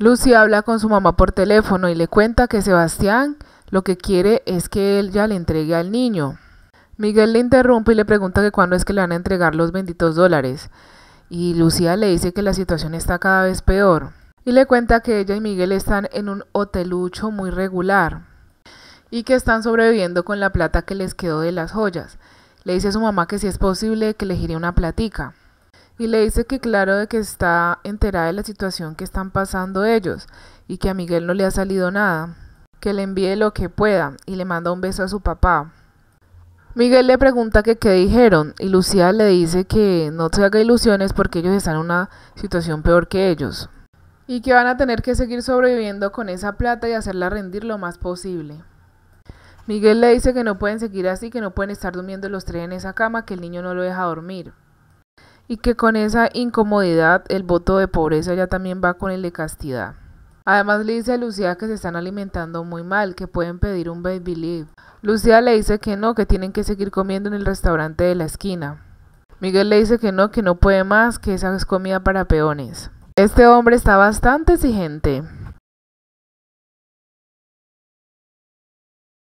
Lucía habla con su mamá por teléfono y le cuenta que Sebastián lo que quiere es que él ya le entregue al niño. Miguel le interrumpe y le pregunta que cuándo es que le van a entregar los benditos dólares. Y Lucía le dice que la situación está cada vez peor. Y le cuenta que ella y Miguel están en un hotelucho muy regular y que están sobreviviendo con la plata que les quedó de las joyas. Le dice a su mamá que si es posible que le gire una platica y le dice que claro de que está enterada de la situación que están pasando ellos y que a Miguel no le ha salido nada, que le envíe lo que pueda y le manda un beso a su papá. Miguel le pregunta que qué dijeron y Lucía le dice que no se haga ilusiones porque ellos están en una situación peor que ellos y que van a tener que seguir sobreviviendo con esa plata y hacerla rendir lo más posible. Miguel le dice que no pueden seguir así, que no pueden estar durmiendo los tres en esa cama, que el niño no lo deja dormir y que con esa incomodidad el voto de pobreza ya también va con el de castidad. Además le dice a Lucía que se están alimentando muy mal, que pueden pedir un baby leave. Lucía le dice que no, que tienen que seguir comiendo en el restaurante de la esquina. Miguel le dice que no, que no puede más, que esa es comida para peones. Este hombre está bastante exigente.